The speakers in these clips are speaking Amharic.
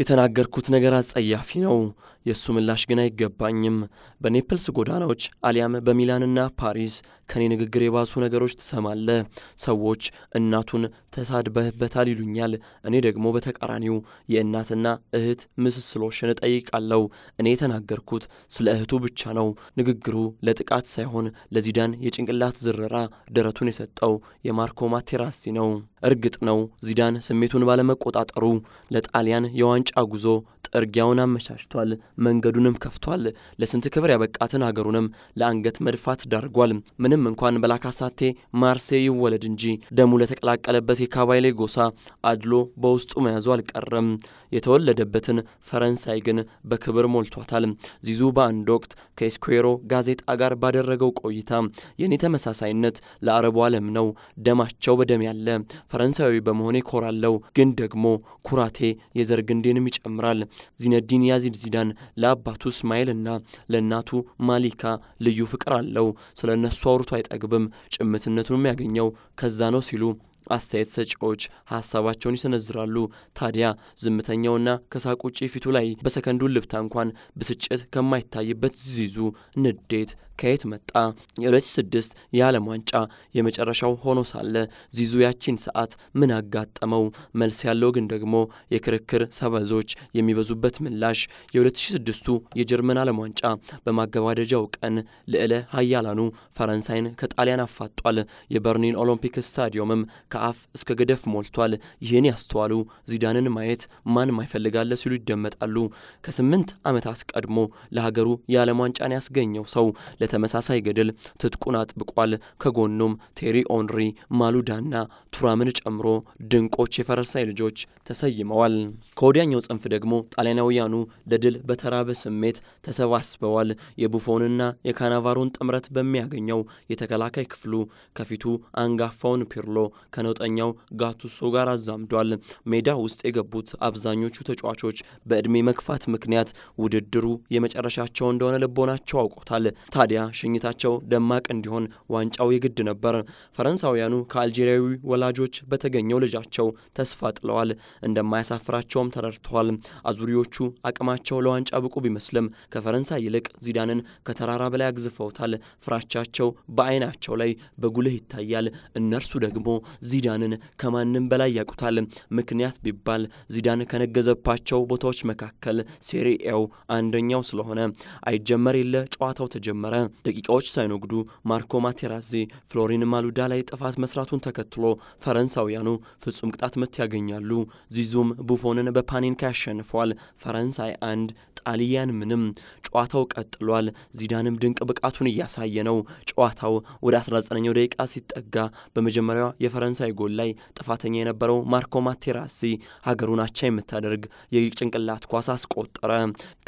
የተናገርኩት ነገር አጸያፊ ነው። የእሱ ምላሽ ግን አይገባኝም። በኔፕልስ ጎዳናዎች አሊያም በሚላንና ፓሪስ ከኔ ንግግር የባሱ ነገሮች ትሰማለ። ሰዎች እናቱን ተሳድበህበታል ይሉኛል። እኔ ደግሞ በተቃራኒው የእናትና እህት ምስስሎሽን እጠይቃለሁ። እኔ የተናገርኩት ስለ እህቱ ብቻ ነው። ንግግሩ ለጥቃት ሳይሆን ለዚዳን የጭንቅላት ዝረራ ደረቱን የሰጠው የማርኮ ማቴራሲ ነው። እርግጥ ነው ዚዳን ስሜቱን ባለመቆጣጠሩ ለጣሊያን የዋንጫ ጉዞ ጥርጊያውን አመቻችቷል፣ መንገዱንም ከፍቷል። ለስንት ክብር ያበቃትን አገሩንም ለአንገት መድፋት ዳርጓል። ምንም እንኳን በላካሳቴ ማርሴ ይወለድ እንጂ ደሙ ለተቀላቀለበት የካባይሌ ጎሳ አድሎ በውስጡ መያዙ አልቀረም። የተወለደበትን ፈረንሳይ ግን በክብር ሞልቷታል። ዚዙ በአንድ ወቅት ከኤስኩዌሮ ጋዜጣ ጋር ባደረገው ቆይታ የኔ ተመሳሳይነት ለአረቡ ዓለም ነው፣ ደማቸው በደም ያለ ፈረንሳዊ በመሆኔ ኮራለው፣ ግን ደግሞ ኩራቴ የዘር ግንዴንም ይጨምራል። ዚነዲን ያዚድ ዚዳን ለአባቱ እስማኤልና ለእናቱ ማሊካ ልዩ ፍቅር አለው። ስለ እነሱ አውርቶ አይጠግብም። ጭምትነቱንም ያገኘው ከዛ ነው ሲሉ አስተያየት ሰጪዎች ሀሳባቸውን ይሰነዝራሉ። ታዲያ ዝምተኛውና ከሳቅ ውጪ ፊቱ ላይ በሰከንዱ ልብታ እንኳን ብስጭት ከማይታይበት ዚዙ ንዴት ከየት መጣ? የ2006 የዓለም ዋንጫ የመጨረሻው ሆኖ ሳለ ዚዙ ያቺን ሰዓት ምን አጋጠመው? መልስ ያለው ግን ደግሞ የክርክር ሰበዞች የሚበዙበት ምላሽ የ2006ቱ የጀርመን ዓለም ዋንጫ በማገባደጃው ቀን ልዕለ ሀያላኑ ፈረንሳይን ከጣሊያን አፋጧል። የበርሊን ኦሎምፒክ ስታዲየምም ከአፍ እስከ ገደፍ ሞልቷል። ይህን ያስተዋሉ ዚዳንን ማየት ማን ማይፈልጋለ ሲሉ ይደመጣሉ። ከስምንት ዓመታት ቀድሞ ለሀገሩ የዓለም ዋንጫን ያስገኘው ሰው ለተመሳሳይ ገድል ትጥቁን አጥብቋል። ከጎኑም ቴሪ ኦንሪ፣ ማሉዳና ቱራምን ጨምሮ ድንቆች የፈረንሳይ ልጆች ተሰይመዋል። ከወዲያኛው ጽንፍ ደግሞ ጣሊያናውያኑ ለድል በተራበ ስሜት ተሰባስበዋል። የቡፎንና የካናቫሮን ጥምረት በሚያገኘው የተከላካይ ክፍሉ ከፊቱ አንጋፋውን ፒርሎ ከነውጠኛው ጋቱሶ ጋር አዛምዷል። ሜዳ ውስጥ የገቡት አብዛኞቹ ተጫዋቾች በእድሜ መግፋት ምክንያት ውድድሩ የመጨረሻቸው እንደሆነ ልቦናቸው አውቆታል። ታዲያ ሽኝታቸው ደማቅ እንዲሆን ዋንጫው የግድ ነበር። ፈረንሳውያኑ ከአልጄሪያዊ ወላጆች በተገኘው ልጃቸው ተስፋ ጥለዋል፣ እንደማያሳፍራቸውም ተረድተዋል። አዙሪዎቹ አቅማቸው ለዋንጫ ብቁ ቢመስልም ከፈረንሳይ ይልቅ ዚዳንን ከተራራ በላይ አግዝፈውታል። ፍራቻቸው በአይናቸው ላይ በጉልህ ይታያል። እነርሱ ደግሞ ዚዳንን ከማንም በላይ ያውቁታል። ምክንያት ቢባል ዚዳን ከነገዘባቸው ቦታዎች መካከል ሴሪኤው አንደኛው ስለሆነ አይጀመር የለ ጨዋታው ተጀመረ። ደቂቃዎች ሳይኖግዱ ማርኮ ማቴራዚ ፍሎሪን ማሉዳ ላይ ጥፋት መስራቱን ተከትሎ ፈረንሳውያኑ ፍጹም ቅጣት ምት ያገኛሉ። ዚዙም ቡፎንን በፓኔንካ ያሸንፏል። ፈረንሳይ አንድ ጣሊያን ምንም። ጨዋታው ቀጥሏል። ዚዳንም ድንቅ ብቃቱን እያሳየ ነው። ጨዋታው ወደ 19ኛው ደቂቃ ሲጠጋ በመጀመሪያ የፈረንሳይ ጎል ላይ ጥፋተኛ የነበረው ማርኮ ማቴራሲ ሀገሩን አቻ የምታደርግ የጭንቅላት ኳስ አስቆጠረ።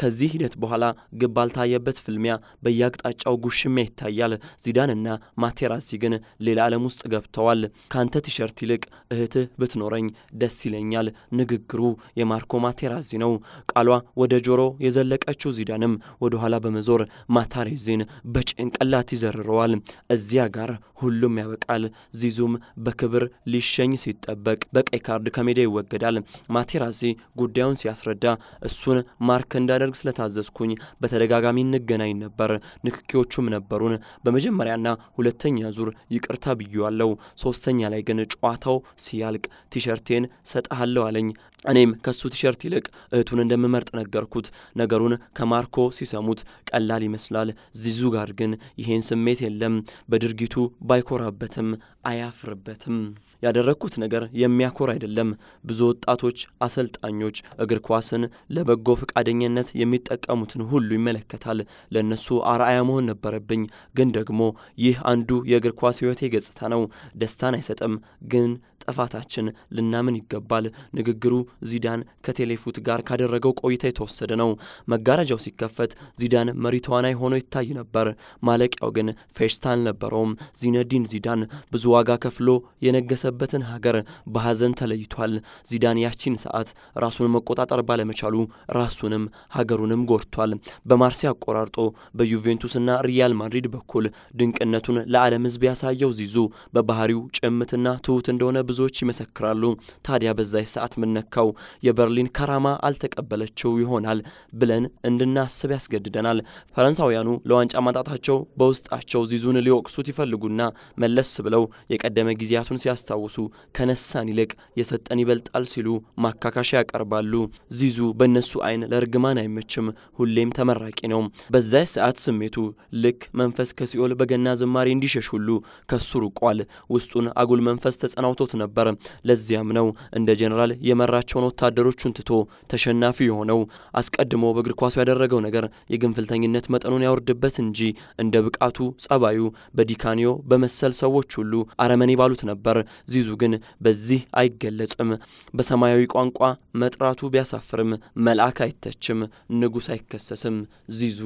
ከዚህ ሂደት በኋላ ግብ ባልታየበት ፍልሚያ በየአቅጣጫው ጉሽሜ ይታያል። ዚዳንና ማቴራሲ ግን ሌላ ዓለም ውስጥ ገብተዋል። ከአንተ ቲሸርት ይልቅ እህትህ ብትኖረኝ ደስ ይለኛል። ንግግሩ የማርኮ ማቴራዚ ነው። ቃሏ ወደ ጆሮ የዘለቀችው ዚዳንም ወደ ኋላ በመዞር ማታሬዜን በጭንቅላት ይዘርረዋል። እዚያ ጋር ሁሉም ያበቃል። ዚዙም በክብር ሊሸኝ ሲጠበቅ በቀይ ካርድ ከሜዳ ይወገዳል። ማቴራሲ ጉዳዩን ሲያስረዳ እሱን ማርክ እንዳደርግ ስለታዘዝኩኝ በተደጋጋሚ እንገናኝ ነበር። ንክኪዎቹም ነበሩን። በመጀመሪያና ሁለተኛ ዙር ይቅርታ ብዬዋለሁ። ሶስተኛ ላይ ግን ጨዋታው ሲያልቅ ቲሸርቴን ሰጠሃለሁ አለኝ። እኔም ከሱ ቲሸርት ይልቅ እህቱን እንደምመርጥ ነገርኩት። ነገሩን ከማርኮ ሲሰሙት ቀላል ይመስላል። ዚዙ ጋር ግን ይሄን ስሜት የለም። በድርጊቱ ባይኮራበትም አያፍርበትም። ያደረግኩት ነገር የሚያኮር አይደለም። ብዙ ወጣቶች አሰልጣኞች እግር ኳስን ለበጎ ፈቃደኝነት የሚጠቀሙትን ሁሉ ይመለከታል። ለእነሱ አርአያ መሆን ነበረብኝ። ግን ደግሞ ይህ አንዱ የእግር ኳስ ሕይወቴ ገጽታ ነው። ደስታን አይሰጥም፣ ግን ጥፋታችን ልናምን ይገባል። ንግግሩ ዚዳን ከቴሌፉት ጋር ካደረገው ቆይታ የተወሰደ ነው። መጋረጃው ሲከፈት ዚዳን መሪ ተዋናይ ሆኖ ይታይ ነበር። ማለቂያው ግን ፌሽታ አልነበረውም። ዚነዲን ዚዳን ብዙ ዋጋ ከፍሎ የነገሰበትን ሀገር በሀዘን ተለይቷል። ዚዳን ያቺን ሰዓት ራሱን መቆጣጠር ባለመቻሉ ራሱንም ሀገሩንም ጎድቷል። በማርሲ አቆራርጦ በዩቬንቱስና ሪያል ማድሪድ በኩል ድንቅነቱን ለዓለም ሕዝብ ያሳየው ዚዙ በባህሪው ጭምትና ትሑት እንደሆነ ብዙዎች ይመሰክራሉ። ታዲያ በዛች ሰዓት ምነካው? የበርሊን ከራማ አልተቀበለችው ይሆናል። ብለን እንድናስብ ያስገድደናል። ፈረንሳውያኑ ለዋንጫ ማጣታቸው በውስጣቸው ዚዙን ሊወቅሱት ይፈልጉና መለስ ብለው የቀደመ ጊዜያቱን ሲያስታውሱ ከነሳን ይልቅ የሰጠን ይበልጣል ሲሉ ማካካሻ ያቀርባሉ። ዚዙ በእነሱ አይን ለእርግማን አይመችም፣ ሁሌም ተመራቂ ነው። በዛ ሰዓት ስሜቱ ልክ መንፈስ ከሲኦል በገና ዝማሬ እንዲሸሽ ሁሉ ከሱ ርቋል። ውስጡን አጉል መንፈስ ተጸናውቶት ነበር። ለዚያም ነው እንደ ጀኔራል የመራቸውን ወታደሮቹን ትቶ ተሸናፊ የሆነው አስቀድሞ በእግር ኳሱ ያደረገው ነገር የግንፍልተኝነት መጠኑን ያወርድበት እንጂ እንደ ብቃቱ ጸባዩ በዲካኒዮ በመሰል ሰዎች ሁሉ አረመኔ ባሉት ነበር። ዚዙ ግን በዚህ አይገለጽም። በሰማያዊ ቋንቋ መጥራቱ ቢያሳፍርም መልአክ አይተችም፣ ንጉሥ አይከሰስም። ዚዙ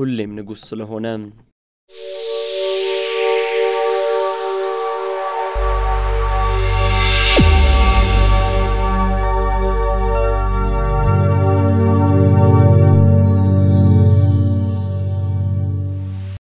ሁሌም ንጉሥ ስለሆነ